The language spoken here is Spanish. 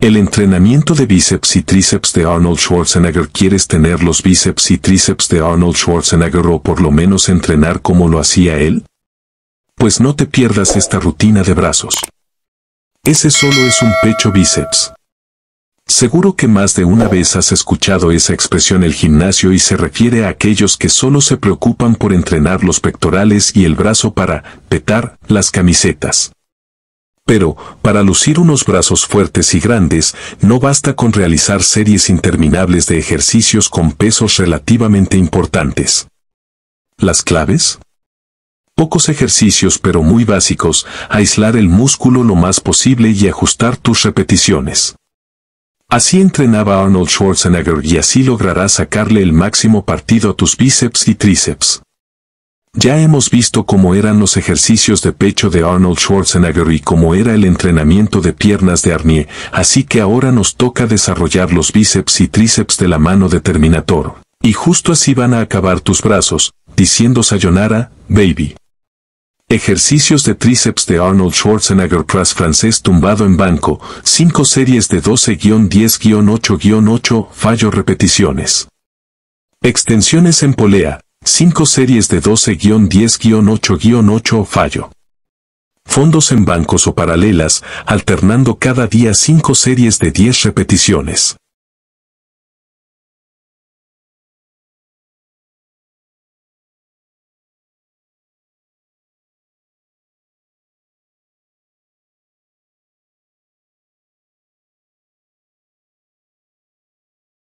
El entrenamiento de bíceps y tríceps de Arnold Schwarzenegger quieres tener los bíceps y tríceps de Arnold Schwarzenegger o por lo menos entrenar como lo hacía él? Pues no te pierdas esta rutina de brazos. Ese solo es un pecho bíceps. Seguro que más de una vez has escuchado esa expresión el gimnasio y se refiere a aquellos que solo se preocupan por entrenar los pectorales y el brazo para petar las camisetas. Pero, para lucir unos brazos fuertes y grandes, no basta con realizar series interminables de ejercicios con pesos relativamente importantes. ¿Las claves? Pocos ejercicios pero muy básicos, aislar el músculo lo más posible y ajustar tus repeticiones. Así entrenaba Arnold Schwarzenegger y así lograrás sacarle el máximo partido a tus bíceps y tríceps. Ya hemos visto cómo eran los ejercicios de pecho de Arnold Schwarzenegger y cómo era el entrenamiento de piernas de Arnie, así que ahora nos toca desarrollar los bíceps y tríceps de la mano de Terminator. Y justo así van a acabar tus brazos, diciendo Sayonara, baby. Ejercicios de tríceps de Arnold Schwarzenegger cross francés tumbado en banco, 5 series de 12-10-8-8, fallo repeticiones. Extensiones en polea, 5 series de 12-10-8-8 fallo. Fondos en bancos o paralelas, alternando cada día 5 series de 10 repeticiones.